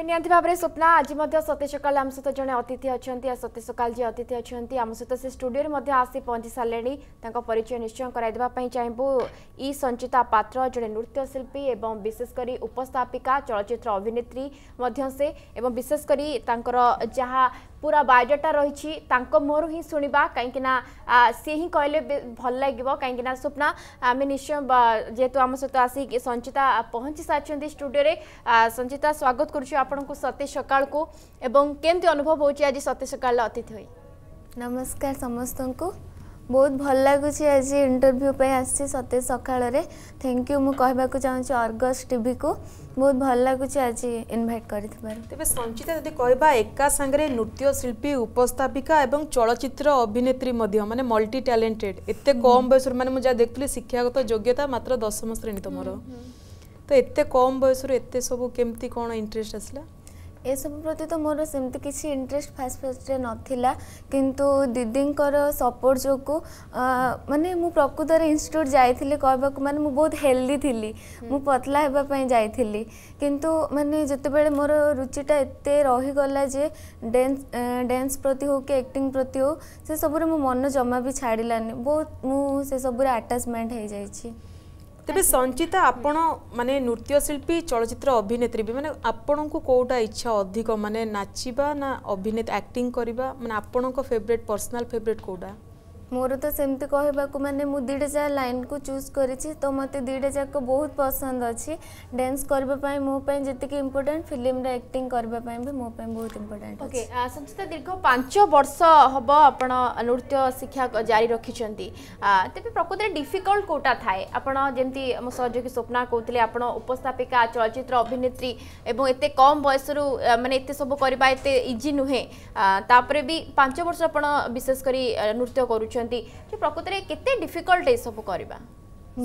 ତେବେ ନିହାତି ଭାବରେ ସ୍ୱପ୍ନା ଆଜି ମଧ୍ୟ ସତୀଶ ସକାଳ ଆମ ସହିତ ଜଣେ ଅତିଥି ଅଛନ୍ତି ଆଉ ସତୀଶ ସକାଳ ଯିଏ ଅତିଥି ଅଛନ୍ତି ଆମ ସହିତ ସେ ଷ୍ଟୁଡିଓରେ ମଧ୍ୟ ଆସି ପହଞ୍ଚି ସାରିଲେଣି ତାଙ୍କ ପରିଚୟ ନିଶ୍ଚୟ କରାଇଦେବା ପାଇଁ ଚାହିଁବୁ ଇ ସଞ୍ଚିତା ପାତ୍ର ଜଣେ ନୃତ୍ୟଶିଳ୍ପୀ ଏବଂ ବିଶେଷ କରି ଉପସ୍ଥାପିକା ଚଳଚ୍ଚିତ୍ର ଅଭିନେତ୍ରୀ ମଧ୍ୟ ସେ ଏବଂ ବିଶେଷ କରି ତାଙ୍କର ଯାହା ପୁରା ବାୟୋଡାଟା ରହିଛି ତାଙ୍କ ମୁହଁରୁ ହିଁ ଶୁଣିବା କାହିଁକିନା ସିଏ ହିଁ କହିଲେ ଭଲ ଲାଗିବ କାହିଁକିନା ସ୍ୱପ୍ନା ଆମେ ନିଶ୍ଚୟ ଯେହେତୁ ଆମ ସହିତ ଆସି ସଞ୍ଚିତା ପହଞ୍ଚି ସାରିଛନ୍ତି ସ୍ଟୁଡ଼ିଓରେ ସଞ୍ଚିତା ସ୍ୱାଗତ କରୁଛୁ ଆପଣଙ୍କୁ ସତେ ସକାଳକୁ ଏବଂ କେମିତି ଅନୁଭବ ହେଉଛି ଆଜି ସତେ ସକାଳର ଅତିଥି ହୋଇ ନମସ୍କାର ସମସ୍ତଙ୍କୁ বহুত ভাল লাগুছে আজি ইন্টারভিউ পই আসছি সতে সকালৰে থ্যাংক ইউ মু কহিবা কো চাউছি অগাস্ট টিভি কো বহুত ভাল লাগুছে আজি ইনভাইট কৰি থোৱাৰ তebe সঞ্চিতা তুমি কইবা এককা সংৰে নৃত্য শিল্পী উপস্থাপিকা এবং চলচিত্ৰ অভিনেত্রী মধ্য মানে মাল্টি টැලেন্টেড এত কম বয়সৰ মানে মু যা দেখল শিক্ষাগত যোগ্যতা মাত্ৰ দশম শ্ৰেণী তোমৰ ত এত কম বয়সৰ এত সব কেমতে কোন ইন্টাৰেসট আছিল ଏସବୁ ପ୍ରତି ତ ମୋର ସେମିତି କିଛି ଇଣ୍ଟରେଷ୍ଟ ଫାଷ୍ଟ ଫାଷ୍ଟରେ ନଥିଲା କିନ୍ତୁ ଦିଦିଙ୍କର ସପୋର୍ଟ ଯୋଗୁଁ ମାନେ ମୁଁ ପ୍ରକୃତରେ ଇନଷ୍ଟିଚ୍ୟୁଟ୍ ଯାଇଥିଲି କହିବାକୁ ମାନେ ମୁଁ ବହୁତ ହେଲ୍ଦି ଥିଲି ମୁଁ ପତଲା ହେବା ପାଇଁ ଯାଇଥିଲି କିନ୍ତୁ ମାନେ ଯେତେବେଳେ ମୋର ରୁଚିଟା ଏତେ ରହିଗଲା ଯେ ଡ୍ୟାନ୍ସ ଡ୍ୟାନ୍ସ ପ୍ରତି ହେଉ କି ଆକ୍ଟିଂ ପ୍ରତି ହେଉ ସେସବୁରେ ମୋ ମନ ଜମା ବି ଛାଡ଼ିଲାନି ବହୁତ ମୁଁ ସେସବୁରେ ଆଟାଚମେଣ୍ଟ ହେଇଯାଇଛି ତେବେ ସଞ୍ଚିତା ଆପଣ ମାନେ ନୃତ୍ୟଶିଳ୍ପୀ ଚଳଚ୍ଚିତ୍ର ଅଭିନେତ୍ରୀ ବି ମାନେ ଆପଣଙ୍କୁ କେଉଁଟା ଇଚ୍ଛା ଅଧିକ ମାନେ ନାଚିବା ନା ଅଭିନେତା ଆକ୍ଟିଂ କରିବା ମାନେ ଆପଣଙ୍କ ଫେଭରେଟ୍ ପର୍ସନାଲ୍ ଫେଭରେଟ୍ କେଉଁଟା ମୋର ତ ସେମିତି କହିବାକୁ ମାନେ ମୁଁ ଦୁଇଟା ଯାକ ଲାଇନ୍କୁ ଚୁଜ୍ କରିଛି ତ ମୋତେ ଦୁଇଟା ଯାକ ବହୁତ ପସନ୍ଦ ଅଛି ଡ୍ୟାନ୍ସ କରିବା ପାଇଁ ମୋ ପାଇଁ ଯେତିକି ଇମ୍ପୋର୍ଟାଣ୍ଟ ଫିଲ୍ମରେ ଆକ୍ଟିଂ କରିବା ପାଇଁ ବି ମୋ ପାଇଁ ବହୁତ ଇମ୍ପୋର୍ଟାଣ୍ଟ ଓକେ ସଂଚିତା ଦୀର୍ଘ ପାଞ୍ଚ ବର୍ଷ ହେବ ଆପଣ ନୃତ୍ୟ ଶିକ୍ଷା ଜାରି ରଖିଛନ୍ତି ତେବେ ପ୍ରକୃତରେ ଡିଫିକଲ୍ଟ କେଉଁଟା ଥାଏ ଆପଣ ଯେମିତି ଆମ ସହଯୋଗୀ ସ୍ୱପ୍ନା କହୁଥିଲେ ଆପଣ ଉପସ୍ଥାପିକା ଚଳଚ୍ଚିତ୍ର ଅଭିନେତ୍ରୀ ଏବଂ ଏତେ କମ୍ ବୟସରୁ ମାନେ ଏତେ ସବୁ କରିବା ଏତେ ଇଜି ନୁହେଁ ତାପରେ ବି ପାଞ୍ଚ ବର୍ଷ ଆପଣ ବିଶେଷ କରି ନୃତ୍ୟ କରୁଛନ୍ତି ଅଛନ୍ତି ଯେ ପ୍ରକୃତରେ କେତେ ଡିଫିକଲ୍ଟ ଏସବୁ କରିବା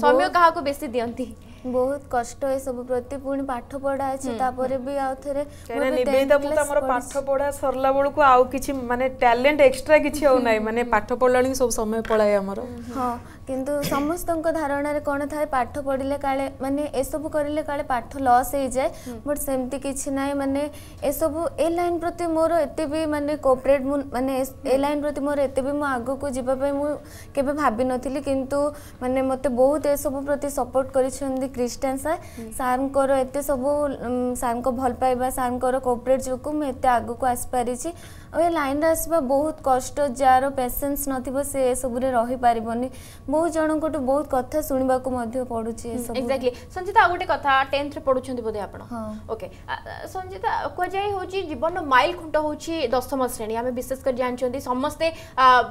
ସମୟ କାହାକୁ ବେଶୀ ଦିଅନ୍ତି ବହୁତ କଷ୍ଟ ଏସବୁ ପ୍ରତି ପୁଣି ପାଠ ପଢା ଅଛି ତାପରେ ବି ଆଉ ଥରେ ନିବେଦିତା ପାଠ ପଢା ସରିଲା ବେଳକୁ ଆଉ କିଛି ମାନେ ଟ୍ୟାଲେଣ୍ଟ ଏକ୍ସଟ୍ରା କିଛି ଆଉ ନାହିଁ ମାନେ ପାଠ ପଢିଲାଣି ସବୁ ସମୟ ପଳାଏ ଆମର ହଁ କିନ୍ତୁ ସମସ୍ତଙ୍କ ଧାରଣାରେ କ'ଣ ଥାଏ ପାଠ ପଢିଲେ କାଳେ ମାନେ ଏସବୁ କରିଲେ କାଳେ ପାଠ ଲସ୍ ହେଇଯାଏ ବଟ୍ ସେମିତି କିଛି ନାହିଁ ମାନେ ଏସବୁ ଏ ଲାଇନ୍ ପ୍ରତି ମୋର ଏତେ ବି ମାନେ କୋପରେଟ୍ ମୁଁ ମାନେ ଏ ଲାଇନ୍ ପ୍ରତି ମୋର ଏତେ ବି ମୁଁ ଆଗକୁ ଯିବା ପାଇଁ ମୁଁ କେବେ ଭାବିନଥିଲି କିନ୍ତୁ ମାନେ ମୋତେ ବହୁତ ଏସବୁ ପ୍ରତି ସପୋର୍ଟ କରିଛନ୍ତି क्रिस्टियान सार ସାର୍ଙ୍କର ଏତେ ସବୁ ସାର୍ଙ୍କ ଭଲ ପାଇବା ସାର୍ଙ୍କର କୋପରେଟ୍ ଯୋଗୁଁ ମୁଁ ଏତେ ଆଗକୁ ଆସିପାରିଛି ଆଉ ଏ ଲାଇନ୍ରେ ଆସିବା ବହୁତ କଷ୍ଟ ଯାହାର ପେସେନ୍ସ ନଥିବ ସେ ଏସବୁରେ ରହିପାରିବନି ବହୁତ ଜଣଙ୍କଠୁ ବହୁତ କଥା ଶୁଣିବାକୁ ମଧ୍ୟ ପଡ଼ୁଛି ଏକ୍ଜାକ୍ଟଲି ସଞ୍ଜିତା ଆଉ ଗୋଟେ କଥା ଟେନ୍ଥରେ ପଢ଼ୁଛନ୍ତି ବୋଧେ ଆପଣ ଓକେ ସଞ୍ଜିତା କୁହାଯାଏ ହେଉଛି ଜୀବନର ମାଇଲ ଖୁଣ୍ଟ ହେଉଛି ଦଶମ ଶ୍ରେଣୀ ଆମେ ବିଶେଷ କରି ଜାଣିଛନ୍ତି ସମସ୍ତେ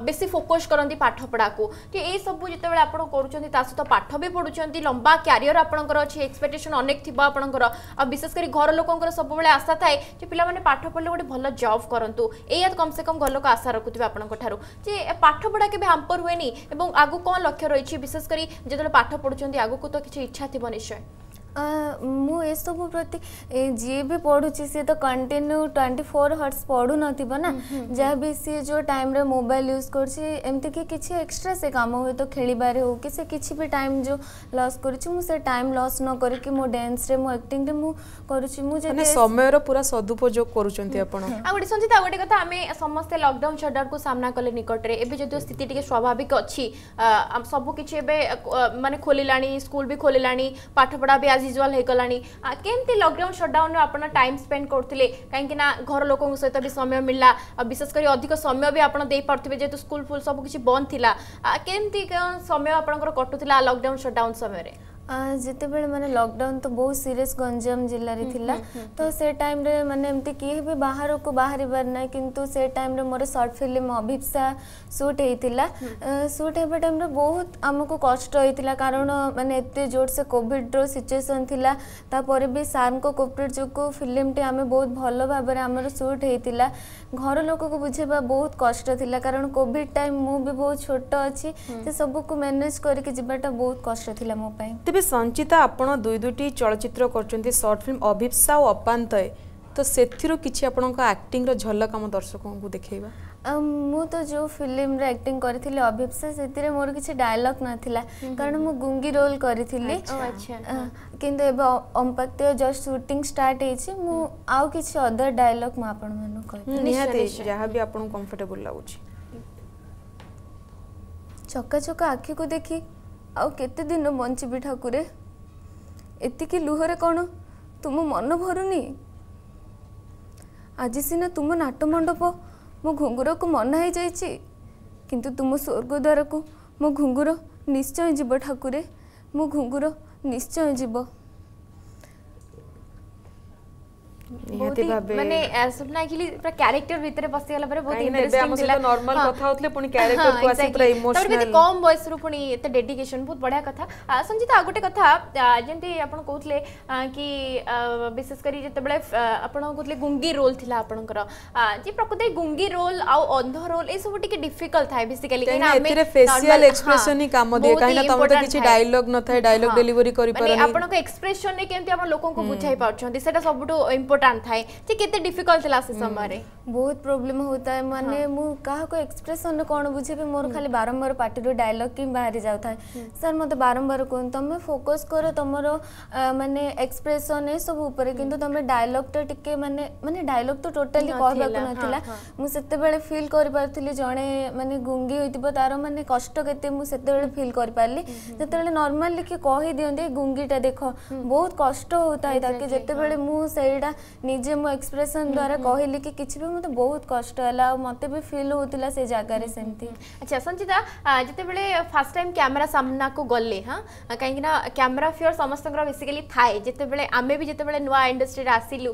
ବେଶୀ ଫୋକସ୍ କରନ୍ତି ପାଠପଢ଼ାକୁ କି ଏଇସବୁ ଯେତେବେଳେ ଆପଣ କରୁଛନ୍ତି ତା ସହିତ ପାଠ ବି ପଢ଼ୁଛନ୍ତି ଲମ୍ବା କ୍ୟାରିୟର ଆପଣଙ୍କର ଅଛି ଏକ୍ସପେକ୍ଟେସନ୍ ଅନେକ ଥିବ ଆପଣଙ୍କର ଆଉ ବିଶେଷ କରି ଘର ଲୋକଙ୍କର ସବୁବେଳେ ଆଶା ଥାଏ ଯେ ପିଲାମାନେ ପାଠ ପଢ଼ିଲେ ଗୋଟେ ଭଲ ଜବ୍ କରନ୍ତୁ ଏ ଏଇଆ କମ୍ ସେ କମ୍ ଘର ଲୋକ ଆଶା ରଖୁଥିବେ ଆପଣଙ୍କ ଠାରୁ ଯେ ପାଠପଢ଼ା କେବେ ହାମ୍ପର ହୁଏନି ଏବଂ ଆଗକୁ କ'ଣ ଲକ୍ଷ୍ୟ ରହିଛି ବିଶେଷ କରି ଯେତେବେଳେ ପାଠ ପଢ଼ୁଛନ୍ତି ଆଗକୁ ତ କିଛି ଇଚ୍ଛା ଥିବ ନିଶ୍ଚୟ ମୁଁ ଏସବୁ ପ୍ରତି ଯିଏ ବି ପଢ଼ୁଛି ସିଏ ତ କଣ୍ଟିନ୍ୟୁ ଟ୍ୱେଣ୍ଟି ଫୋର୍ ହର୍ସ ପଢ଼ୁନଥିବ ନା ଯାହା ବି ସିଏ ଯେଉଁ ଟାଇମ୍ରେ ମୋବାଇଲ୍ ୟୁଜ୍ କରୁଛି ଏମିତିକି କିଛି ଏକ୍ସଟ୍ରା ସେ କାମ ହୁଏତ ଖେଳିବାରେ ହେଉ କି ସେ କିଛି ବି ଟାଇମ୍ ଯେଉଁ ଲସ୍ କରୁଛି ମୁଁ ସେ ଟାଇମ୍ ଲସ୍ ନ କରିକି ମୋ ଡ୍ୟାନ୍ସରେ ମୋ ଆକ୍ଟିଂରେ ମୁଁ କରୁଛି ମୁଁ ଯଦି ସମୟର ପୁରା ସଦୁପଯୋଗ କରୁଛନ୍ତି ଆପଣ ଆଉ ଗୋଟେ ସଞ୍ଜିତ ଆଉ ଗୋଟେ କଥା ଆମେ ସମସ୍ତେ ଲକଡାଉନ୍ ସଟ୍ଡାଉନ୍କୁ ସାମ୍ନା କଲେ ନିକଟରେ ଏବେ ଯଦିଓ ସ୍ଥିତି ଟିକେ ସ୍ୱାଭାବିକ ଅଛି ସବୁକିଛି ଏବେ ମାନେ ଖୋଲିଲାଣି ସ୍କୁଲ ବି ଖୋଲିଲାଣି ପାଠପଢ଼ା ବି ଆଜି यूजुआल होगलाणी केमती लकडाउन सटडाउन आप टाइम स्पेड करुले कहीं घर लोकों सहित भी समय मिलला विशेषकर अधिक समय भी आपड़े जेहतु स्कूल फुल सब किसी बंद था केमती समय आप कटुला लकडाउन सटडाउन समय ଯେତେବେଳେ ମାନେ ଲକଡାଉନ୍ ତ ବହୁତ ସିରିୟସ୍ ଗଞ୍ଜାମ ଜିଲ୍ଲାରେ ଥିଲା ତ ସେ ଟାଇମ୍ରେ ମାନେ ଏମିତି କେହି ବି ବାହାରକୁ ବାହାରିବାର ନାହିଁ କିନ୍ତୁ ସେ ଟାଇମ୍ରେ ମୋର ସର୍ଟ ଫିଲ୍ମ ଅଭିପ୍ସା ସୁଟ୍ ହେଇଥିଲା ସୁଟ୍ ହେବା ଟାଇମ୍ରେ ବହୁତ ଆମକୁ କଷ୍ଟ ହେଇଥିଲା କାରଣ ମାନେ ଏତେ ଜୋରସେ କୋଭିଡ଼୍ର ସିଚୁଏସନ୍ ଥିଲା ତାପରେ ବି ସାର୍ଙ୍କ କୋପରେଟ୍ ଯୋଗୁଁ ଫିଲ୍ମଟି ଆମେ ବହୁତ ଭଲ ଭାବରେ ଆମର ସୁଟ୍ ହେଇଥିଲା ଘର ଲୋକକୁ ବୁଝେଇବା ବହୁତ କଷ୍ଟ ଥିଲା କାରଣ କୋଭିଡ଼ ଟାଇମ୍ ମୁଁ ବି ବହୁତ ଛୋଟ ଅଛି ସେ ସବୁକୁ ମ୍ୟାନେଜ୍ କରିକି ଯିବାଟା ବହୁତ କଷ୍ଟ ଥିଲା ମୋ ପାଇଁ তবে সঞ্চিতা আপনার দুই দুইটি চলচ্চিত্র করছেন সর্ট ফিল্ম অভিপ্সা ও অপান্তয় তো সেথিরু কিছু আপনার আক্টিংর ঝলক আমার দর্শকଙ୍କୁ দেখাইবা ମୁଁ ତ ଯେଉଁ ଫିଲ୍ମରେ ଆକ୍ଟିଂ କରିଥିଲି ଅଭିପ୍ସା ସେଥିରେ ମୋର କିଛି ଡାଏଲଗ୍ ନଥିଲା କାରଣ ମୁଁ ଗୁଙ୍ଗି ରୋଲ୍ କରିଥିଲି କିନ୍ତୁ ଏବେ ଅମ୍ପାକ୍ତୀୟ ଜଷ୍ଟ ସୁଟିଂ ଷ୍ଟାର୍ଟ ହେଇଛି ମୁଁ ଆଉ କିଛି ଅଦର ଡାଏଲଗ୍ ମୁଁ ଆପଣମାନଙ୍କୁ କହିବି ନିହାତି ଯାହା ବି ଆପଣଙ୍କୁ କମ୍ଫର୍ଟେବୁଲ୍ ଲାଗୁଛି ଚକା ଚକା ଆଖିକୁ ଦେଖି ଆଉ କେତେ ଦିନ ବଞ୍ଚିବି ଠାକୁରେ ଏତିକି ଲୁହରେ କ'ଣ ତୁମ ମନ ଭରୁନି ଆଜି ସିନା ତୁମ ନାଟ ମଣ୍ଡପ ମୋ ଘୁଙ୍ଗୁରକୁ ମନା ହେଇଯାଇଛି କିନ୍ତୁ ତୁମ ସ୍ୱର୍ଗଦ୍ୱାରକୁ ମୋ ଘୁଙ୍ଗୁର ନିଶ୍ଚୟ ଯିବ ଠାକୁରେ ମୋ ଘୁଙ୍ଗୁର ନିଶ୍ଚୟ ଯିବ ନିହାତି ଭାବେ ମାନେ ସ୍ୱପ୍ନା ଆକ୍ଚୁଆଲି ପୁରା କ୍ୟାରେକ୍ଟର ଭିତରେ ପଶିଗଲା ପରେ ବହୁତ ଇଣ୍ଟରେଷ୍ଟିଂ ଥିଲା ନର୍ମାଲ କଥା ହଉଥିଲେ ପୁଣି କ୍ୟାରେକ୍ଟର କୁ ଆସି ପୁରା ଇମୋସନାଲ ତାପରେ କମ ବୟସରୁ ପୁଣି ଏତେ ଡେଡିକେସନ ବହୁତ ବଢିଆ କଥା ସଞ୍ଜିତ ଆଉ ଗୋଟେ କଥା ଯେମିତି ଆପଣ କହୁଥିଲେ କି ବିଶେଷ କରି ଯେତେବେଳେ ଆପଣ କହୁଥିଲେ ଗୁଙ୍ଗି ରୋଲ ଥିଲା ଆପଣଙ୍କର ଯେ ପ୍ରକୃତରେ ଗୁଙ୍ଗି ରୋଲ ଆଉ ଅନ୍ଧ ରୋଲ ଏ ସବୁ ଟିକେ ଡିଫିକଲ୍ଟ ଥାଏ ବେସିକାଲି କାହିଁକିନା ଆମେ ଏଥିରେ ଫେସିଆଲ ଏକ୍ସପ୍ରେସନ ହିଁ କାମ ଦିଏ କାହିଁକିନା ତମର ତ କିଛି ଡାୟଲଗ ନଥାଏ ଡାୟଲଗ ଡେଲିଭରି କରିପାରନି ଆପଣଙ୍କ ଏକ୍ସପ୍ରେସନ ରେ କେମିତି ଆପଣ ଲୋକଙ୍କୁ ବୁଝାଇ ପାରୁଛନ୍ତି ସେଟା ସବୁଠୁ ଇମ୍ପୋର୍ଟାଣ୍ଟ सपोर्ट आन थाए डिफिकल्ट से हम्म। समय बहुत प्रोब्लेम होता है मानते हाँ। मु को एक्सप्रेशन कोन बुझे मोर खाली बारंबार पार्टी डायलग डायलॉग कि बाहर जाउ थाए हम्म। सर मते तो बारंबार कह तुम फोकस कर तुम माने एक्सप्रेशन है सब ऊपर किंतु तमे डायलॉग तो टिके माने माने डायलॉग तो टोटली कहबा को नथिला मु सेते कर पारथिली जणे माने गुंगी हो तारो माने कष्ट केते मु सेते बेले फील कर पारली जते बेले नॉर्मल लिखे कहि गुंगीटा देख हम्म। बहुत कष्ट होता है ताकि जते बेले मु ନିଜେ ମୋ ଏକ୍ସପ୍ରେସନ୍ ଦ୍ୱାରା କହିଲି କି କିଛି ବି ମୋତେ ବହୁତ କଷ୍ଟ ହେଲା ଆଉ ମୋତେ ବି ଫିଲ୍ ହେଉଥିଲା ସେ ଜାଗାରେ ସେମିତି ଆଚ୍ଛା ସଞ୍ଚିତା ଯେତେବେଳେ ଫାର୍ଷ୍ଟ ଟାଇମ୍ କ୍ୟାମେରା ସାମ୍ନାକୁ ଗଲେ ହଁ କାହିଁକିନା କ୍ୟାମେରା ଫିୟର୍ ସମସ୍ତଙ୍କର ବେସିକାଲି ଥାଏ ଯେତେବେଳେ ଆମେ ବି ଯେତେବେଳେ ନୂଆ ଇଣ୍ଡଷ୍ଟ୍ରିରେ ଆସିଲୁ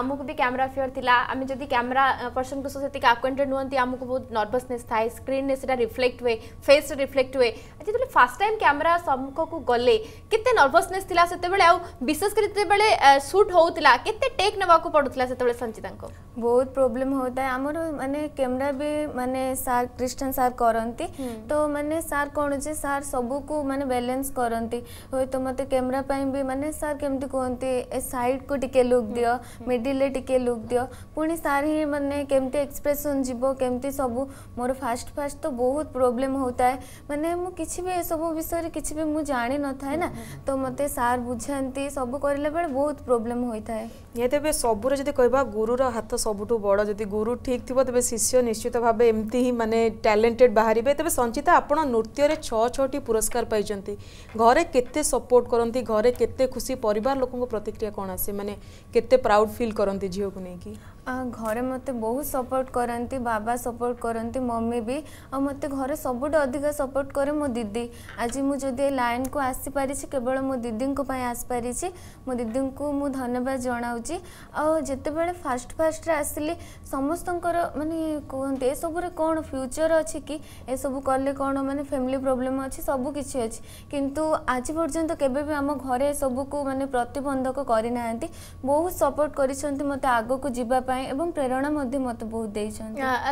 ଆମକୁ ବି କ୍ୟାମେରା ଫିୟର୍ ଥିଲା ଆମେ ଯଦି କ୍ୟାମେରା ପର୍ସନ୍କୁ ସହ ସେତିକି ଆକ୍ୱେଣ୍ଟେଡ୍ ନୁହନ୍ତି ଆମକୁ ବହୁତ ନର୍ଭସନେସ୍ ଥାଏ ସ୍କ୍ରିନ୍ରେ ସେଟା ରିଫ୍ଲେକ୍ଟ ହୁଏ ଫେସ୍ରେ ରିଫ୍ଲେକ୍ଟ ହୁଏ ଯେତେବେଳେ ଫାର୍ଷ୍ଟ ଟାଇମ୍ କ୍ୟାମେରା ସମ୍ମୁଖକୁ ଗଲେ କେତେ ନର୍ଭସନେସ୍ ଥିଲା ସେତେବେଳେ ଆଉ ବିଶେଷ କରି ଯେତେବେଳେ ସୁଟ୍ ହେଉଥିଲା କେତେ ब्रेक को पडुतला सेतबेले को बहुत प्रॉब्लम होता है हमर माने कैमरा भी माने सर क्रिश्चियन सर करंती तो माने सर कोन जे सर सब को माने बैलेंस करंती हो तो मते कैमरा पई भी माने सर केमती कोंती ए साइड को टिके लुक दियो मिडिल ले टिके लुक दियो पुनी सर ही माने केमती एक्सप्रेशन जीवो केमती सब मोर फास्ट फास्ट तो बहुत प्रॉब्लम होता है माने मु किछि भी सब विषय रे किछि भी मु जानि न थाए ना तो मते सर बुझंती सब करले बेले बहुत प्रॉब्लम होई थाए ତେବେ ସବୁରେ ଯଦି କହିବା ଗୁରୁର ହାତ ସବୁଠୁ ବଡ଼ ଯଦି ଗୁରୁ ଠିକ୍ ଥିବ ତେବେ ଶିଷ୍ୟ ନିଶ୍ଚିତ ଭାବେ ଏମିତି ହିଁ ମାନେ ଟ୍ୟାଲେଣ୍ଟେଡ୍ ବାହାରିବେ ତେବେ ସଞ୍ଚିତା ଆପଣ ନୃତ୍ୟରେ ଛଅ ଛଅଟି ପୁରସ୍କାର ପାଇଛନ୍ତି ଘରେ କେତେ ସପୋର୍ଟ କରନ୍ତି ଘରେ କେତେ ଖୁସି ପରିବାର ଲୋକଙ୍କ ପ୍ରତିକ୍ରିୟା କ'ଣ ଆସେ ମାନେ କେତେ ପ୍ରାଉଡ଼ ଫିଲ୍ କରନ୍ତି ଝିଅକୁ ନେଇକି ଘରେ ମୋତେ ବହୁତ ସପୋର୍ଟ କରନ୍ତି ବାବା ସପୋର୍ଟ କରନ୍ତି ମମି ବି ଆଉ ମୋତେ ଘରେ ସବୁଠୁ ଅଧିକା ସପୋର୍ଟ କରେ ମୋ ଦିଦି ଆଜି ମୁଁ ଯଦି ଏ ଲାଇନ୍କୁ ଆସିପାରିଛି କେବଳ ମୋ ଦିଦିଙ୍କ ପାଇଁ ଆସିପାରିଛି ମୋ ଦିଦିଙ୍କୁ ମୁଁ ଧନ୍ୟବାଦ ଜଣାଉଛି ଆଉ ଯେତେବେଳେ ଫାଷ୍ଟ ଫାଷ୍ଟରେ ଆସିଲି ସମସ୍ତଙ୍କର ମାନେ କୁହନ୍ତି ଏସବୁରେ କ'ଣ ଫ୍ୟୁଚର୍ ଅଛି କି ଏସବୁ କଲେ କ'ଣ ମାନେ ଫ୍ୟାମିଲି ପ୍ରୋବ୍ଲେମ୍ ଅଛି ସବୁ କିଛି ଅଛି କିନ୍ତୁ ଆଜି ପର୍ଯ୍ୟନ୍ତ କେବେ ବି ଆମ ଘରେ ଏସବୁକୁ ମାନେ ପ୍ରତିବନ୍ଧକ କରିନାହାନ୍ତି ବହୁତ ସପୋର୍ଟ କରିଛନ୍ତି ମୋତେ ଆଗକୁ ଯିବା ପାଇଁ एवं प्रेरणा मत बहुत देते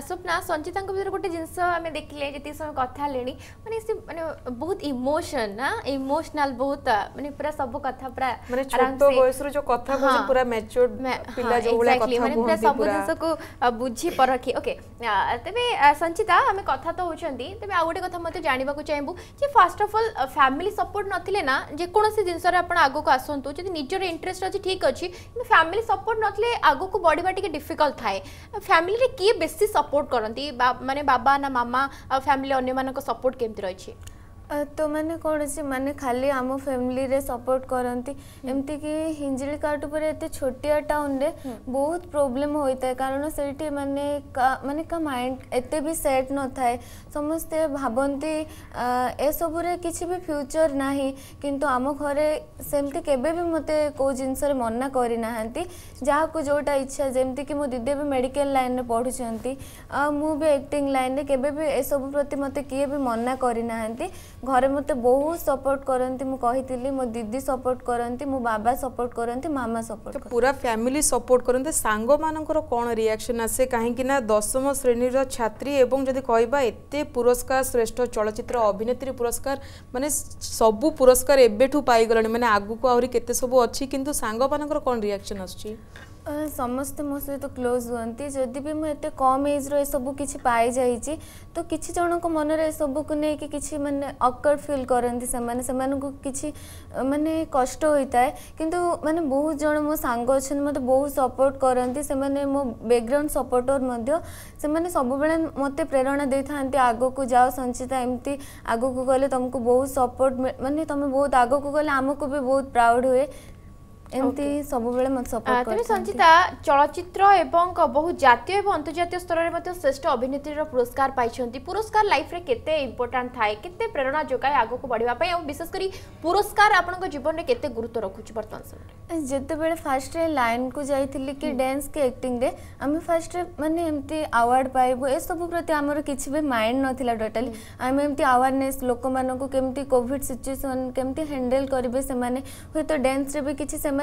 स्वप्ना संचिता भर गोटे जिनस आम देखिले जी समय कथा मानते सी मानते बहुत इमोशन ना इमोशनल बहुत मानते पूरा सब कथा पूरा माने छोट वयस रो जो कथा को पूरा मैच्योर पिला जो वाला कथा माने पूरा सब जिंस को बुझी परखी ओके तबे संचिता आम कथा तो होचंती तबे आ गोटे कथा मते जानिबा को चाहेबू जे first of all family support नथिले ना जे कोनोसी जिंस रे आपण आगो को आसंतु जदि निजर इंटरेस्ट अछि ठीक अछि फैमिली सपोर्ट नथिले आगो को बढिबा टिके ଡିଫିକଲ୍ଟ ଥାଏ ଫ୍ୟାମିଲିରେ କିଏ ବେଶୀ ସପୋର୍ଟ କରନ୍ତି ମାନେ ବାବା ନା ମାମା ଆଉ ଫ୍ୟାମିଲି ଅନ୍ୟମାନଙ୍କ ସପୋର୍ଟ କେମିତି ରହିଛି ତୋମାନେ କ'ଣ ସେମାନେ ଖାଲି ଆମ ଫ୍ୟାମିଲିରେ ସପୋର୍ଟ କରନ୍ତି ଏମିତିକି ହିଞ୍ଜିଳିକାଟ ଉପରେ ଏତେ ଛୋଟିଆ ଟାଉନରେ ବହୁତ ପ୍ରୋବ୍ଲେମ୍ ହୋଇଥାଏ କାରଣ ସେଇଠି ମାନେ ମାନେ କା ମାଇଣ୍ଡ ଏତେ ବି ସେଟ୍ ନଥାଏ ସମସ୍ତେ ଭାବନ୍ତି ଏସବୁରେ କିଛି ବି ଫ୍ୟୁଚର ନାହିଁ କିନ୍ତୁ ଆମ ଘରେ ସେମିତି କେବେ ବି ମୋତେ କେଉଁ ଜିନିଷରେ ମନା କରିନାହାନ୍ତି ଯାହାକୁ ଯେଉଁଟା ଇଚ୍ଛା ଯେମିତିକି ମୋ ଦିଦି ଏବେ ମେଡ଼ିକାଲ ଲାଇନରେ ପଢ଼ୁଛନ୍ତି ଆଉ ମୁଁ ବି ଆକ୍ଟିଂ ଲାଇନରେ କେବେ ବି ଏସବୁ ପ୍ରତି ମୋତେ କିଏ ବି ମନା କରିନାହାନ୍ତି ઘરમે તો બહુ સપોર્ટ કરંતિ મુ કહી તિલી મો દીદી સપોર્ટ કરંતિ મુ બાબા સપોર્ટ કરંતિ મામા સપોર્ટ કર પૂરા ફેમિલી સપોર્ટ કરંતે સાંગોમાનકો કોન રિએક્શન આસે કાહી કે ના દશમ શ્રેણીરા છાત્રી એબંગ જોદી કહીબા ઇતે પુરસ્કાર શ્રેષ્ઠ ચલચિત્ર અભિનેત્રી પુરસ્કાર મને સબુ પુરસ્કાર એબેઠુ પાઈ ગલને મને આગુ કો ઓર કતે સબુ અછી કિંંતુ સાંગોપનકો કોન રિએક્શન આસચી ସମସ୍ତେ ମୋ ସହିତ କ୍ଲୋଜ୍ ହୁଅନ୍ତି ଯଦି ବି ମୁଁ ଏତେ କମ୍ ଏଜ୍ର ଏସବୁ କିଛି ପାଇଯାଇଛି ତ କିଛି ଜଣଙ୍କ ମନରେ ଏସବୁକୁ ନେଇକି କିଛି ମାନେ ଅକର୍ଡ଼ ଫିଲ୍ କରନ୍ତି ସେମାନେ ସେମାନଙ୍କୁ କିଛି ମାନେ କଷ୍ଟ ହୋଇଥାଏ କିନ୍ତୁ ମାନେ ବହୁତ ଜଣ ମୋ ସାଙ୍ଗ ଅଛନ୍ତି ମୋତେ ବହୁତ ସପୋର୍ଟ କରନ୍ତି ସେମାନେ ମୋ ବ୍ୟାକ୍ଗ୍ରାଉଣ୍ଡ ସପୋର୍ଟର ମଧ୍ୟ ସେମାନେ ସବୁବେଳେ ମୋତେ ପ୍ରେରଣା ଦେଇଥାନ୍ତି ଆଗକୁ ଯାଅ ସଞ୍ଚିତା ଏମିତି ଆଗକୁ ଗଲେ ତୁମକୁ ବହୁତ ସପୋର୍ଟ ମାନେ ତୁମେ ବହୁତ ଆଗକୁ ଗଲେ ଆମକୁ ବି ବହୁତ ପ୍ରାଉଡ଼ ହୁଏ ଏମିତି ସବୁବେଳେ ମୋତେ ସପୋର୍ଟ ତେବେ ସଞ୍ଜିତା ଚଳଚ୍ଚିତ୍ର ଏବଂ ବହୁ ଜାତୀୟ ଏବଂ ଅନ୍ତର୍ଜାତୀୟ ସ୍ତରରେ ମଧ୍ୟ ଶ୍ରେଷ୍ଠ ଅଭିନେତ୍ରୀର ପୁରସ୍କାର ପାଇଛନ୍ତି ପୁରସ୍କାର ଲାଇଫରେ କେତେ ଇମ୍ପୋର୍ଟାଣ୍ଟ ଥାଏ କେତେ ପ୍ରେରଣା ଯୋଗାଏ ଆଗକୁ ବଢ଼ିବା ପାଇଁ ଆଉ ବିଶେଷ କରି ପୁରସ୍କାର ଆପଣଙ୍କ ଜୀବନରେ କେତେ ଗୁରୁତ୍ୱ ରଖୁଛି ବର୍ତ୍ତମାନ ସମୟରେ ଯେତେବେଳେ ଫାର୍ଷ୍ଟରେ ଲାଇନ୍କୁ ଯାଇଥିଲି କି ଡ୍ୟାନ୍ସ କି ଆକ୍ଟିଂରେ ଆମେ ଫାର୍ଷ୍ଟରେ ମାନେ ଏମିତି ଆୱାର୍ଡ଼ ପାଇବୁ ଏସବୁ ପ୍ରତି ଆମର କିଛି ବି ମାଇଣ୍ଡ ନଥିଲା ଟୋଟାଲି ଆମେ ଏମିତି ଆୱାରନେସ୍ ଲୋକମାନଙ୍କୁ କେମିତି କୋଭିଡ଼ ସିଚୁଏସନ୍ କେମିତି ହ୍ୟାଣ୍ଡେଲ୍ କରିବେ ସେମାନେ ହୁଏତ ଡ୍ୟାନ୍ସରେ ବି କିଛି ସେମାନେ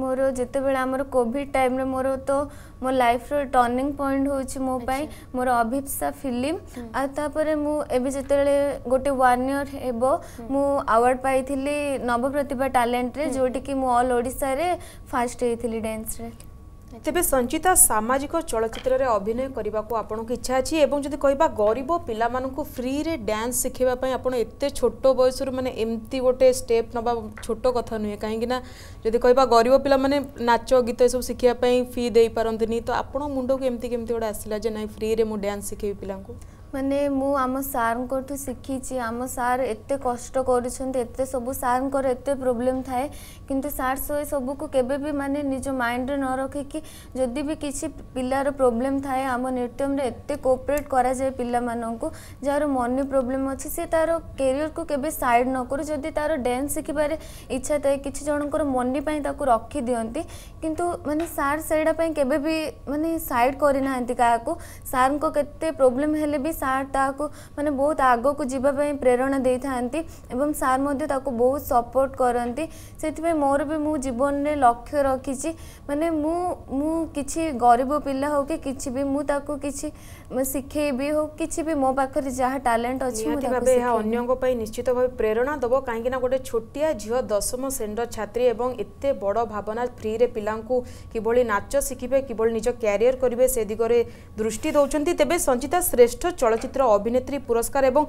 ମୋର ଯେତେବେଳେ ଆମର କୋଭିଡ଼ ଟାଇମ୍ରେ ମୋର ତ ମୋ ଲାଇଫ୍ର ଟର୍ଣ୍ଣିଂ ପଏଣ୍ଟ ହେଉଛି ମୋ ପାଇଁ ମୋର ଅଭିପ୍ସା ଫିଲ୍ମ ଆଉ ତାପରେ ମୁଁ ଏବେ ଯେତେବେଳେ ଗୋଟେ ୱାନ୍ ଇୟର୍ ହେବ ମୁଁ ଆୱାର୍ଡ଼ ପାଇଥିଲି ନବପ୍ରତିଭା ଟ୍ୟାଲେଣ୍ଟରେ ଯେଉଁଠିକି ମୁଁ ଅଲ୍ ଓଡ଼ିଶାରେ ଫାଷ୍ଟ ହେଇଥିଲି ଡ୍ୟାନ୍ସରେ ତେବେ ସଞ୍ଚିତା ସାମାଜିକ ଚଳଚ୍ଚିତ୍ରରେ ଅଭିନୟ କରିବାକୁ ଆପଣଙ୍କୁ ଇଚ୍ଛା ଅଛି ଏବଂ ଯଦି କହିବା ଗରିବ ପିଲାମାନଙ୍କୁ ଫ୍ରିରେ ଡ୍ୟାନ୍ସ ଶିଖେଇବା ପାଇଁ ଆପଣ ଏତେ ଛୋଟ ବୟସରୁ ମାନେ ଏମିତି ଗୋଟେ ଷ୍ଟେପ୍ ନେବା ଛୋଟ କଥା ନୁହେଁ କାହିଁକିନା ଯଦି କହିବା ଗରିବ ପିଲାମାନେ ନାଚ ଗୀତ ଏସବୁ ଶିଖିବା ପାଇଁ ଫି ଦେଇପାରନ୍ତିନି ତ ଆପଣଙ୍କ ମୁଣ୍ଡକୁ ଏମିତି କେମିତି ଗୋଟେ ଆସିଲା ଯେ ନାଇଁ ଫ୍ରିରେ ମୁଁ ଡ୍ୟାନ୍ସ ଶିଖେଇବି ପିଲାଙ୍କୁ মানে মু আম কঠু শিখিছি আম সার এত কষ্ট করছেন এত সব সার এত প্রোবলেম থাকে কিন্তু সার সে সবু কেবে মানে নিজ মাইন্ডরে ন রখিকি যদি বি কিছু পিলার প্রোবলেম থাকে আমার নৃত্যমরে এত কোপরেট করা যায় পিলা পিলামানকু যার মনি প্রোবলেম অছি সে তার ক্যারিয়রকু কেবে সাইড ন করু যদি তার ডেন্স শিখবার ইচ্ছা থাকে কিছু জনকর মনি পাই তাকু রখি দিয়ন্তি কিন্তু মানে সার সেইটা পাই কেবে মানে সাইড করি না কাহাকু সার কত প্রোবলেম হলে বি ସାର୍ ତାହାକୁ ମାନେ ବହୁତ ଆଗକୁ ଯିବା ପାଇଁ ପ୍ରେରଣା ଦେଇଥାନ୍ତି ଏବଂ ସାର୍ ମଧ୍ୟ ତାକୁ ବହୁତ ସପୋର୍ଟ କରନ୍ତି ସେଥିପାଇଁ ମୋର ବି ମୁଁ ଜୀବନରେ ଲକ୍ଷ୍ୟ ରଖିଛି ମାନେ ମୁଁ ମୁଁ କିଛି ଗରିବ ପିଲା ହେଉ କି କିଛି ବି ମୁଁ ତାକୁ କିଛି ଶିଖେଇବି ହେଉ କିଛି ବି ମୋ ପାଖରେ ଯାହା ଟ୍ୟାଲେଣ୍ଟ ଅଛି ଭାବେ ଏହା ଅନ୍ୟଙ୍କ ପାଇଁ ନିଶ୍ଚିତ ଭାବେ ପ୍ରେରଣା ଦେବ କାହିଁକିନା ଗୋଟେ ଛୋଟିଆ ଝିଅ ଦଶମ ଶ୍ରେଣୀର ଛାତ୍ରୀ ଏବଂ ଏତେ ବଡ଼ ଭାବନା ଫ୍ରିରେ ପିଲାଙ୍କୁ କିଭଳି ନାଚ ଶିଖିବେ କିଭଳି ନିଜ କ୍ୟାରିୟର କରିବେ ସେ ଦିଗରେ ଦୃଷ୍ଟି ଦେଉଛନ୍ତି ତେବେ ସଞ୍ଜିତା ଶ୍ରେଷ୍ଠ চলচ্চিত্র অভিনেত্রী পুরস্কার এবং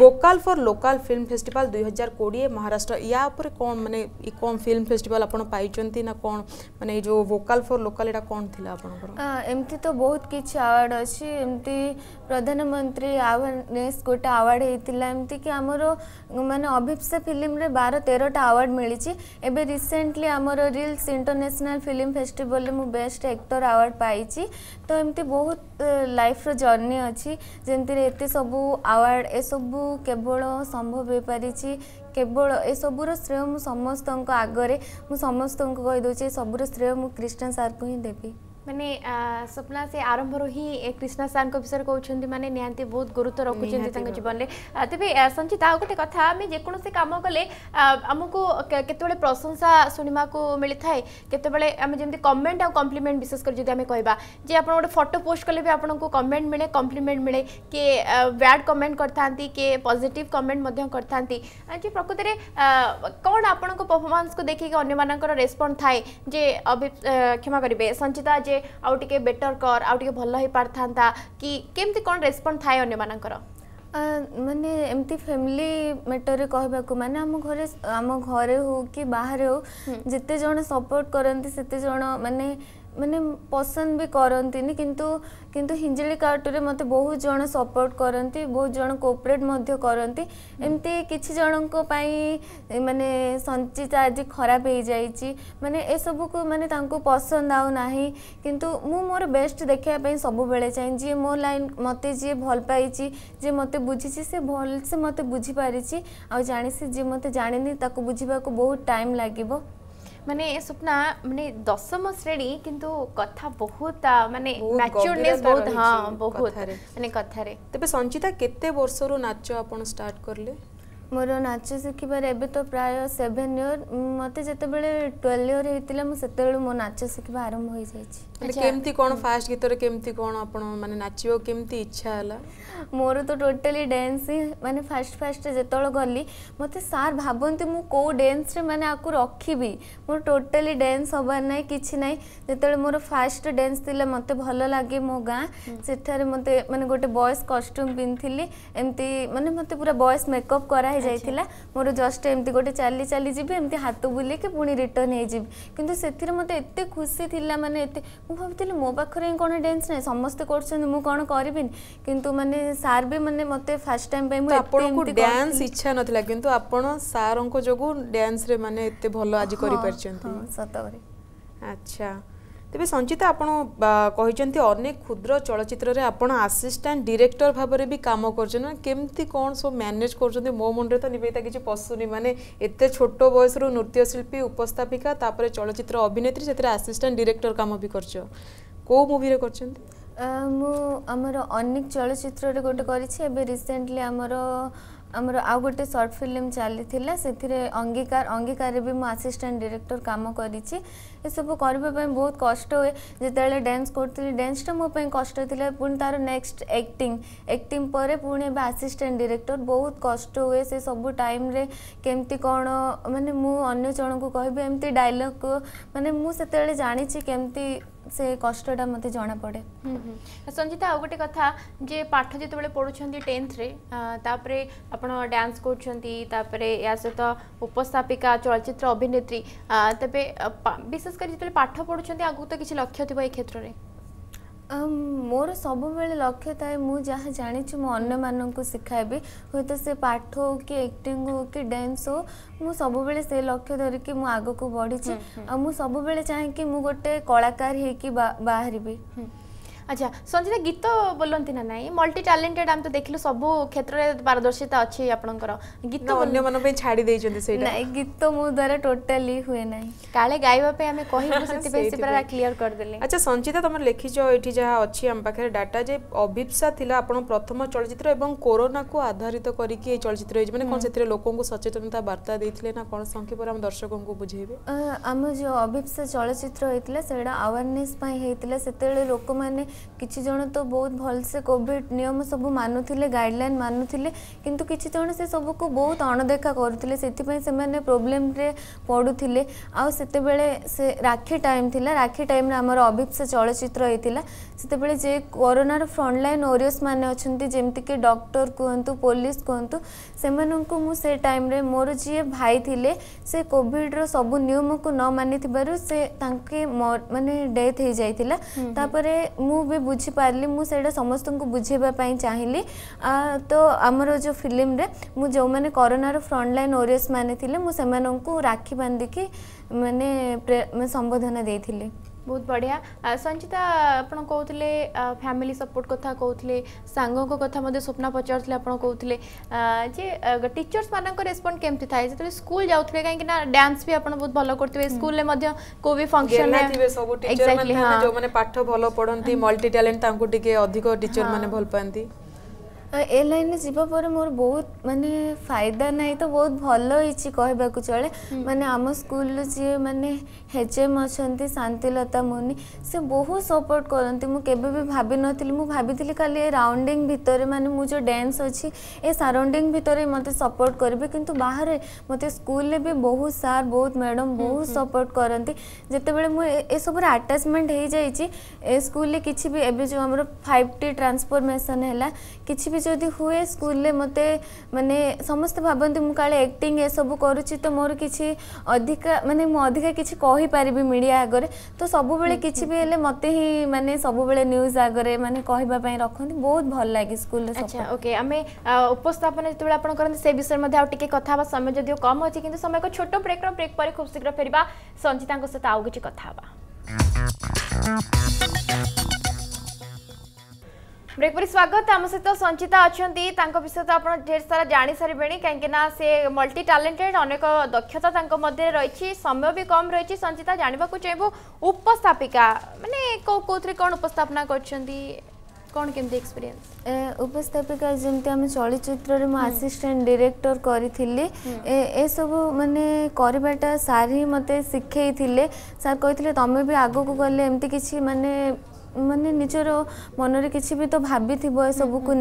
vocal for local film festival দুই হাজার কোড়িয়ে মহারাষ্ট্র ইয়া উপরে কম মানে এই কম ফিল্ম ফেস্টিভাল আপনার পাইছেন না কম মানে এই যে ভোকাল ফর লোকাল এটা কম লা আপনার এমতি তো বহুত কিছু আওয়ার্ড অছি এমতি প্রধানমন্ত্রী আওয়ারনেস গোটে আওয়ার্ড হয়েছিল এমতি কি আমার মানে অভিপ্সা ফিল্মরে বার তেরোটা আওয়ার্ড মিলিছি এবে রিসেন্টলি আমার রিলস ইন্টারন্যাশনাল ফিল্ম ফেস্টিভালে মু বেস্ট একটর আওয়ার্ড পাইছি তো এমতি বহুত লাইফর জর্নি অছি যেমতি এতে সবু আওয়ার্ড এসবু କେବଳ ସମ୍ଭବ ହୋଇପାରିଛି କେବଳ ଏସବୁର ଶ୍ରେୟ ମୁଁ ସମସ୍ତଙ୍କ ଆଗରେ ମୁଁ ସମସ୍ତଙ୍କୁ କହିଦେଉଛି ଏସବୁର ଶ୍ରେୟ ମୁଁ କ୍ରିଷ୍ଣା ସାର୍କୁ ହିଁ ଦେବି ମାନେ ସ୍ୱପ୍ନା ସେ ଆରମ୍ଭରୁ ହିଁ କ୍ରିଷ୍ଣା ସାର୍ଙ୍କ ବିଷୟରେ କହୁଛନ୍ତି ମାନେ ନିହାତି ବହୁତ ଗୁରୁତ୍ୱ ରଖୁଛନ୍ତି ତାଙ୍କ ଜୀବନରେ ତେବେ ସଞ୍ଚିତା ଆଉ ଗୋଟେ କଥା ଆମେ ଯେକୌଣସି କାମ କଲେ ଆମକୁ କେତେବେଳେ ପ୍ରଶଂସା ଶୁଣିବାକୁ ମିଳିଥାଏ କେତେବେଳେ ଆମେ ଯେମିତି କମେଣ୍ଟ ଆଉ କମ୍ପ୍ଲିମେଣ୍ଟ ବିଶେଷ କରି ଯଦି ଆମେ କହିବା ଯେ ଆପଣ ଗୋଟେ ଫଟୋ ପୋଷ୍ଟ କଲେ ବି ଆପଣଙ୍କୁ କମେଣ୍ଟ ମିଳେ କମ୍ପ୍ଲିମେଣ୍ଟ ମିଳେ କିଏ ବ୍ୟାଡ୍ କମେଣ୍ଟ କରିଥାନ୍ତି କିଏ ପଜିଟିଭ୍ କମେଣ୍ଟ ମଧ୍ୟ କରିଥାନ୍ତି ଯେ ପ୍ରକୃତରେ କ'ଣ ଆପଣଙ୍କ ପରଫର୍ମାନ୍ସକୁ ଦେଖିକି ଅନ୍ୟମାନଙ୍କର ରେସ୍ପଣ୍ଡ ଥାଏ ଯେ କ୍ଷମା କରିବେ ସଞ୍ଚିତା ଯେ टे आउे बेटर कर आगे भल था पारिता कि केमती कौन रेस्पन्ड थाए अने मानने एमती फैमिली मैटर कह मैंने घरे आम घरे हो कि बाहर हो जितेज सपोर्ट करते जन मानने मैंने पसंद भी करती किंतु किंतु हिंजिली कार्टुरे मत बहुत जन सपोर्ट करती बहुत जन कोअपरेट करती एमती कि जन मानने संचिता आज खराब हो जाए मैंने युव को मानने पसंद आऊना किंतु मु मोर बेस्ट देखापे सब बेले चाहे जी मो लाइन मत जी भल पाई जी मत बुझी से भलसे मत बुझीपारी आ जाणी जी मत जाणी ताक बुझाक बहुत टाइम लगे মানে স্বপ্না মানে দশম শ্রেণী কিন্তু কথা বহুত মানে ম্যাচুরনেস বহুত হ্যাঁ বহুত মানে কথারে তবে সঞ্চিতা কেতে বর্ষরু নাচ আপন স্টার্ট করলে ମୋର ନାଚ ଶିଖିବାରେ ଏବେ ତ ପ୍ରାୟ ସେଭେନ୍ ଇୟର୍ ମୋତେ ଯେତେବେଳେ ଟୁଏଲ୍ଭ ଇୟର୍ ହେଇଥିଲା ମୁଁ ସେତେବେଳେ ମୋ ନାଚ ଶିଖିବା ଆରମ୍ଭ ହୋଇଯାଇଛି କେମିତି କ'ଣ ଫାଷ୍ଟ ଗୀତରେ କେମିତି କ'ଣ ଆପଣ ମାନେ ନାଚିବ କେମିତି ଇଚ୍ଛା ହେଲା ମୋର ତ ଟୋଟାଲି ଡ୍ୟାନ୍ସ ହିଁ ମାନେ ଫାଷ୍ଟ ଫାଷ୍ଟ ଯେତେବେଳେ ଗଲି ମୋତେ ସାର୍ ଭାବନ୍ତି ମୁଁ କେଉଁ ଡ୍ୟାନ୍ସରେ ମାନେ ଆକୁ ରଖିବି ମୋର ଟୋଟାଲି ଡ୍ୟାନ୍ସ ହେବାର ନାହିଁ କିଛି ନାହିଁ ଯେତେବେଳେ ମୋର ଫାଷ୍ଟ ଡ୍ୟାନ୍ସ ଥିଲା ମୋତେ ଭଲ ଲାଗେ ମୋ ଗାଁ ସେଠାରେ ମୋତେ ମାନେ ଗୋଟେ ବଏସ୍ କଷ୍ଟ୍ୟୁମ୍ ପିନ୍ଧିଥିଲି ଏମିତି ମାନେ ମୋତେ ପୁରା ବଏସ୍ ମେକଅପ୍ କରାହେଇ ଯାଇଥିଲା ମୋର ଜଷ୍ଟ ଏମିତି ଗୋଟେ ଚାଲି ଚାଲି ଯିବି ଏମିତି ହାତ ବୁଲେଇକି ପୁଣି ରିଟର୍ନ ହେଇଯିବି କିନ୍ତୁ ସେଥିରେ ମୋତେ ଏତେ ଖୁସି ଥିଲା ମାନେ ଏତେ ମୁଁ ଭାବିଥିଲି ମୋ ପାଖରେ ହିଁ କ'ଣ ଡ୍ୟାନ୍ସ ନାହିଁ ସମସ୍ତେ କରୁଛନ୍ତି ମୁଁ କ'ଣ କରିବିନି କିନ୍ତୁ ମାନେ ସାର୍ ବି ମାନେ ମୋତେ ଫାର୍ଷ୍ଟ ଟାଇମ୍ ପାଇଁ ମୁଁ ଆପଣଙ୍କୁ ଡ୍ୟାନ୍ସ ଇଚ୍ଛା ନଥିଲା କିନ୍ତୁ ଆପଣ ସାର୍ଙ୍କ ଯୋଗୁଁ ଡ୍ୟାନ୍ସରେ ମାନେ ଏତେ ଭଲ ଆଜି କରିପାରିଛନ୍ତି ସତ କରି ଆଚ୍ଛା ତେବେ ସଞ୍ଚିତା ଆପଣ କହିଛନ୍ତି ଅନେକ କ୍ଷୁଦ୍ର ଚଳଚ୍ଚିତ୍ରରେ ଆପଣ ଆସିଷ୍ଟାଣ୍ଟ ଡିରେକ୍ଟର ଭାବରେ ବି କାମ କରୁଛନ୍ତି ମାନେ କେମିତି କ'ଣ ସବୁ ମ୍ୟାନେଜ୍ କରୁଛନ୍ତି ମୋ ମୁଣ୍ଡରେ ତ ନିବେଦିତା କିଛି ପଶୁନି ମାନେ ଏତେ ଛୋଟ ବୟସରୁ ନୃତ୍ୟଶିଳ୍ପୀ ଉପସ୍ଥାପିକା ତାପରେ ଚଳଚ୍ଚିତ୍ର ଅଭିନେତ୍ରୀ ସେଥିରେ ଆସିଷ୍ଟାଣ୍ଟ ଡିରେକ୍ଟର କାମ ବି କରିଛ କେଉଁ ମୁଭିରେ କରିଛନ୍ତି ମୁଁ ଆମର ଅନେକ ଚଳଚ୍ଚିତ୍ରରେ ଗୋଟେ କରିଛି ଏବେ ରିସେଣ୍ଟଲି ଆମର ଆମର ଆଉ ଗୋଟେ ସର୍ଟ ଫିଲ୍ମ ଚାଲିଥିଲା ସେଥିରେ ଅଙ୍ଗୀକାର ଅଙ୍ଗୀକାରରେ ବି ମୁଁ ଆସିଷ୍ଟାଣ୍ଟ ଡିରେକ୍ଟର କାମ କରିଛି ଏସବୁ କରିବା ପାଇଁ ବହୁତ କଷ୍ଟ ହୁଏ ଯେତେବେଳେ ଡ୍ୟାନ୍ସ କରୁଥିଲି ଡ୍ୟାନ୍ସଟା ମୋ ପାଇଁ କଷ୍ଟ ଥିଲା ପୁଣି ତା'ର ନେକ୍ସଟ ଆକ୍ଟିଂ ଆକ୍ଟିଂ ପରେ ପୁଣି ଏବେ ଆସିଷ୍ଟାଣ୍ଟ ଡିରେକ୍ଟର ବହୁତ କଷ୍ଟ ହୁଏ ସେ ସବୁ ଟାଇମ୍ରେ କେମିତି କ'ଣ ମାନେ ମୁଁ ଅନ୍ୟ ଜଣଙ୍କୁ କହିବି ଏମିତି ଡାଇଲଗ୍ ମାନେ ମୁଁ ସେତେବେଳେ ଜାଣିଛି କେମିତି ସେ କଷ୍ଟଟା ମୋତେ ଜଣାପଡ଼େ ସଞ୍ଜିତା ଆଉ ଗୋଟେ କଥା ଯେ ପାଠ ଯେତେବେଳେ ପଢ଼ୁଛନ୍ତି ଟେନ୍ଥରେ ତାପରେ ଆପଣ ଡ୍ୟାନ୍ସ କରୁଛନ୍ତି ତାପରେ ଏହା ସହିତ ଉପସ୍ଥାପିକା ଚଳଚ୍ଚିତ୍ର ଅଭିନେତ୍ରୀ ତେବେ ବିଶେଷ କରି ଯେତେବେଳେ ପାଠ ପଢ଼ୁଛନ୍ତି ଆଗକୁ ତ କିଛି ଲକ୍ଷ୍ୟ ଥିବ ଏ କ୍ଷେତ୍ରରେ ମୋର ସବୁବେଳେ ଲକ୍ଷ୍ୟ ଥାଏ ମୁଁ ଯାହା ଜାଣିଛି ମୁଁ ଅନ୍ୟମାନଙ୍କୁ ଶିଖାଇବି ହୁଏତ ସେ ପାଠ ହଉ କି ଆକ୍ଟିଂ ହଉ କି ଡ୍ୟାନ୍ସ ହଉ ମୁଁ ସବୁବେଳେ ସେ ଲକ୍ଷ୍ୟ ଧରିକି ମୁଁ ଆଗକୁ ବଢ଼ିଛି ଆଉ ମୁଁ ସବୁବେଳେ ଚାହେଁକି ମୁଁ ଗୋଟେ କଳାକାର ହେଇକି ବାହାରିବି আচ্ছা সঞ্জিতা গীত বলতে না নাই মল্টি ট্যালেন্টেড আমি তো দেখিলু সবু ক্ষেত্রে পারদর্শিতা অছি আপনকর গীত অন্য মান পে ছাড়ি দেইছন্তি সেইটা নাই গীত মু দ্বারা টোটালি হুয়ে নাই কালে গাইবা পে আমি কহিবু সেতি পে সে পুরা ক্লিয়ার কর দেলে আচ্ছা সঞ্জিতা তোমার লিখিছো এটি যা অছি আম পাখে ডাটা যে অভিপসা থিলা আপন প্রথম চলচ্চিত্র এবং করোনা কু আধারিত করি কি এই চলচ্চিত্র হইছে মানে কোন সেতরে লোকଙ୍କୁ সচেতনতা বার্তা দেইছিলে না কোন সংক্ষেপ আম দর্শকଙ୍କୁ বুঝাইবে আমি যে অভিপসা চলচ্চিত্র হইতিলা সেটা আওয়ারনেস পাই হইতিলা সেতরে লোকমানে କିଛି ଜଣ ତ ବହୁତ ଭଲସେ କୋଭିଡ଼ ନିୟମ ସବୁ ମାନୁଥିଲେ ଗାଇଡ଼ଲାଇନ୍ ମାନୁଥିଲେ କିନ୍ତୁ କିଛି ଜଣ ସେ ସବୁକୁ ବହୁତ ଅଣଦେଖା କରୁଥିଲେ ସେଥିପାଇଁ ସେମାନେ ପ୍ରୋବ୍ଲେମରେ ପଡ଼ୁଥିଲେ ଆଉ ସେତେବେଳେ ସେ ରାକ୍ଷୀ ଟାଇମ୍ ଥିଲା ରାକ୍ଷୀ ଟାଇମ୍ରେ ଆମର ଅଭିପ୍ସା ଚଳଚ୍ଚିତ୍ର ହେଇଥିଲା ସେତେବେଳେ ଯେ କରୋନାର ଫ୍ରଣ୍ଟଲାଇନ୍ ଓରିୟସ୍ ମାନେ ଅଛନ୍ତି ଯେମିତିକି ଡକ୍ଟର କୁହନ୍ତୁ ପୋଲିସ କୁହନ୍ତୁ ସେମାନଙ୍କୁ ମୁଁ ସେ ଟାଇମ୍ରେ ମୋର ଯିଏ ଭାଇ ଥିଲେ ସେ କୋଭିଡ଼ର ସବୁ ନିୟମକୁ ନ ମାନିଥିବାରୁ ସେ ତାଙ୍କେ ମାନେ ଡେଥ୍ ହେଇଯାଇଥିଲା ତାପରେ ମୁଁ ବି ବୁଝିପାରିଲି ମୁଁ ସେଇଟା ସମସ୍ତଙ୍କୁ ବୁଝେଇବା ପାଇଁ ଚାହିଁଲି ତ ଆମର ଯେଉଁ ଫିଲ୍ମରେ ମୁଁ ଯେଉଁମାନେ କରୋନାର ଫ୍ରଣ୍ଟଲାଇନ୍ ଓରିୟସ୍ ମାନେ ଥିଲେ ମୁଁ ସେମାନଙ୍କୁ ରାକ୍ଷୀ ବାନ୍ଧିକି ମାନେ ସମ୍ବୋଧନା ଦେଇଥିଲି बहुत बढ़िया संचिता आप कहते फैमिली सपोर्ट कथा कहते सांग कथा स्वप्न पचारे कहते टीचर्स मानक रेस्पंड कमी था जो स्कूल जाऊे कहीं डांस भी आप बहुत भल कर स्कूल कोई फंक्शन एक्जाक्टली हाँ मल्टी टैलेंट अधिक टीचर मैंने भल पाती ଏ ଲାଇନରେ ଯିବା ପରେ ମୋର ବହୁତ ମାନେ ଫାଇଦା ନାହିଁ ତ ବହୁତ ଭଲ ହେଇଛି କହିବାକୁ ଚଳେ ମାନେ ଆମ ସ୍କୁଲରୁ ଯିଏ ମାନେ ହେଜେମ୍ ଅଛନ୍ତି ଶାନ୍ତିଲତା ମୁନି ସେ ବହୁତ ସପୋର୍ଟ କରନ୍ତି ମୁଁ କେବେ ବି ଭାବିନଥିଲି ମୁଁ ଭାବିଥିଲି ଖାଲି ଏ ରାଉଣ୍ଡିଂ ଭିତରେ ମାନେ ମୁଁ ଯେଉଁ ଡ୍ୟାନ୍ସ ଅଛି ଏ ସାରାଉଣ୍ଡିଂ ଭିତରେ ମୋତେ ସପୋର୍ଟ କରିବେ କିନ୍ତୁ ବାହାରେ ମୋତେ ସ୍କୁଲରେ ବି ବହୁତ ସାର୍ ବହୁତ ମ୍ୟାଡ଼ମ୍ ବହୁତ ସପୋର୍ଟ କରନ୍ତି ଯେତେବେଳେ ମୁଁ ଏସବୁରେ ଆଟାଚମେଣ୍ଟ ହେଇଯାଇଛି ଏ ସ୍କୁଲରେ କିଛି ବି ଏବେ ଯେଉଁ ଆମର ଫାଇଭ୍ ଟି ଟ୍ରାନ୍ସଫର୍ମେସନ୍ ହେଲା କିଛି ବି ଯଦି ହୁଏ ସ୍କୁଲରେ ମୋତେ ମାନେ ସମସ୍ତେ ଭାବନ୍ତି ମୁଁ କାଳେ ଆକ୍ଟିଂ ଏସବୁ କରୁଛି ତ ମୋର କିଛି ଅଧିକା ମାନେ ମୁଁ ଅଧିକା କିଛି କହିପାରିବି ମିଡ଼ିଆ ଆଗରେ ତ ସବୁବେଳେ କିଛି ବି ହେଲେ ମୋତେ ହିଁ ମାନେ ସବୁବେଳେ ନ୍ୟୁଜ୍ ଆଗରେ ମାନେ କହିବା ପାଇଁ ରଖନ୍ତି ବହୁତ ଭଲ ଲାଗେ ସ୍କୁଲରେ ଆଚ୍ଛା ଓକେ ଆମେ ଉପସ୍ଥାପନ ଯେତେବେଳେ ଆପଣ କରନ୍ତି ସେ ବିଷୟରେ ମଧ୍ୟ ଆଉ ଟିକେ କଥା ହେବା ସମୟ ଯଦିଓ କମ୍ ଅଛି କିନ୍ତୁ ସମୟ ଏକ ଛୋଟ ବ୍ରେକ୍ର ବ୍ରେକ୍ ପରେ ଖୁବ୍ ଶୀଘ୍ର ଫେରିବା ସଞ୍ଜିତାଙ୍କ ସହିତ ଆଉ କିଛି କଥା ହେବା ବ୍ରେକ୍ ପରେ ସ୍ୱାଗତ ଆମ ସହିତ ସଞ୍ଚିତା ଅଛନ୍ତି ତାଙ୍କ ବିଷୟରେ ତ ଆପଣ ଢେର ସାରା ଜାଣିସାରିବେଣି କାହିଁକିନା ସେ ମଲ୍ଟି ଟ୍ୟାଲେଣ୍ଟେଡ୍ ଅନେକ ଦକ୍ଷତା ତାଙ୍କ ମଧ୍ୟରେ ରହିଛି ସମୟ ବି କମ୍ ରହିଛି ସଞ୍ଚିତା ଜାଣିବାକୁ ଚାହିଁବୁ ଉପସ୍ଥାପିକା ମାନେ କେଉଁ କେଉଁଥିରେ କ'ଣ ଉପସ୍ଥାପନା କରିଛନ୍ତି କ'ଣ କେମିତି ଏକ୍ସପିରିଏନ୍ସ ଉପସ୍ଥାପିକା ଯେମିତି ଆମେ ଚଳଚ୍ଚିତ୍ରରେ ମୁଁ ଆସିଷ୍ଟାଣ୍ଟ ଡିରେକ୍ଟର କରିଥିଲି ଏସବୁ ମାନେ କରିବାଟା ସାର୍ ହିଁ ମୋତେ ଶିଖେଇଥିଲେ ସାର୍ କହିଥିଲେ ତମେ ବି ଆଗକୁ ଗଲେ ଏମିତି କିଛି ମାନେ मानने निजर मनरे कि भी तो भाभी थी सब कु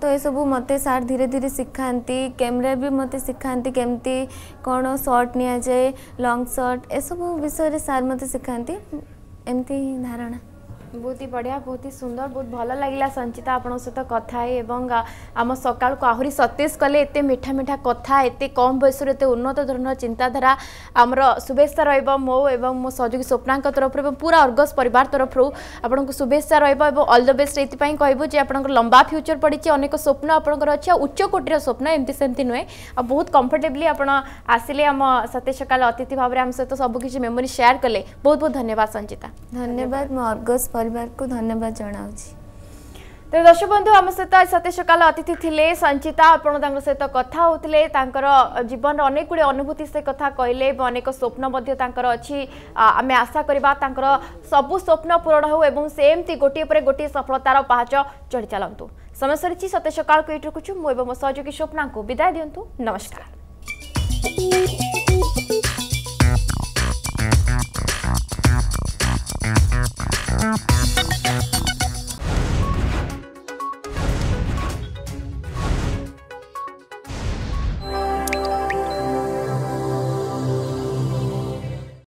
तो ये सब मत सार धीरे धीरे शिखा कैमेरा भी मत शिखा केमती कौन सर्ट निया जाए लंग सर्ट एसबू विषय सार मत शिखा एमती धारणा बहुत ही बढ़िया बहुत ही सुंदर बहुत भल लगला संचिता आप सहित कथा आम सकाल को आहरी सतेज कले एत मिठा मीठा कथा एत कम बयस उन्नत चिंताधारा आमर शुभेच्छा रो मो एवं मो सहयोगी स्वप्ना तरफ पूरा अर्गस परिवार तरफ आपण शुभे रल द बेस्ट ये कहूँ जो आप लंबा फ्यूचर पड़ी अनेक स्वप्न आपंकर अच्छे उच्चकोटीर स्वप्न एमती सेमती नुहे आ बहुत कम्फर्टेबली आप आसिले आम सते सकाल अतिथि भाव में आम सहित सबकि मेमोरी सेयार कले बहुत बहुत धन्यवाद संचिता धन्यवाद मु अर्गस ପରିବାରକୁ ଧନ୍ୟବାଦ ଜଣାଉଛି ତେବେ ଦର୍ଶକ ବନ୍ଧୁ ଆମ ସହିତ ଆଜି ସତେ ସକାଳ ଅତିଥି ଥିଲେ ସଞ୍ଚିତା ଆପଣ ତାଙ୍କ ସହିତ କଥା ହେଉଥିଲେ ତାଙ୍କର ଜୀବନର ଅନେକ ଗୁଡ଼ିଏ ଅନୁଭୂତି ସେ କଥା କହିଲେ ଏବଂ ଅନେକ ସ୍ୱପ୍ନ ମଧ୍ୟ ତାଙ୍କର ଅଛି ଆମେ ଆଶା କରିବା ତାଙ୍କର ସବୁ ସ୍ୱପ୍ନ ପୂରଣ ହେଉ ଏବଂ ସେ ଏମିତି ଗୋଟିଏ ପରେ ଗୋଟିଏ ସଫଳତାର ପାହାଚ ଚଢ଼ି ଚାଲନ୍ତୁ ସମୟ ସରିଛି ସତେ ସକାଳକୁ ଏଇଠି ରଖୁଛୁ ମୁଁ ଏବଂ ମୋ ସହଯୋଗୀ ସ୍ୱପ୍ନାଙ୍କୁ ବିଦାୟ ଦିଅନ୍ତୁ ନମସ୍କାର Thank you. Música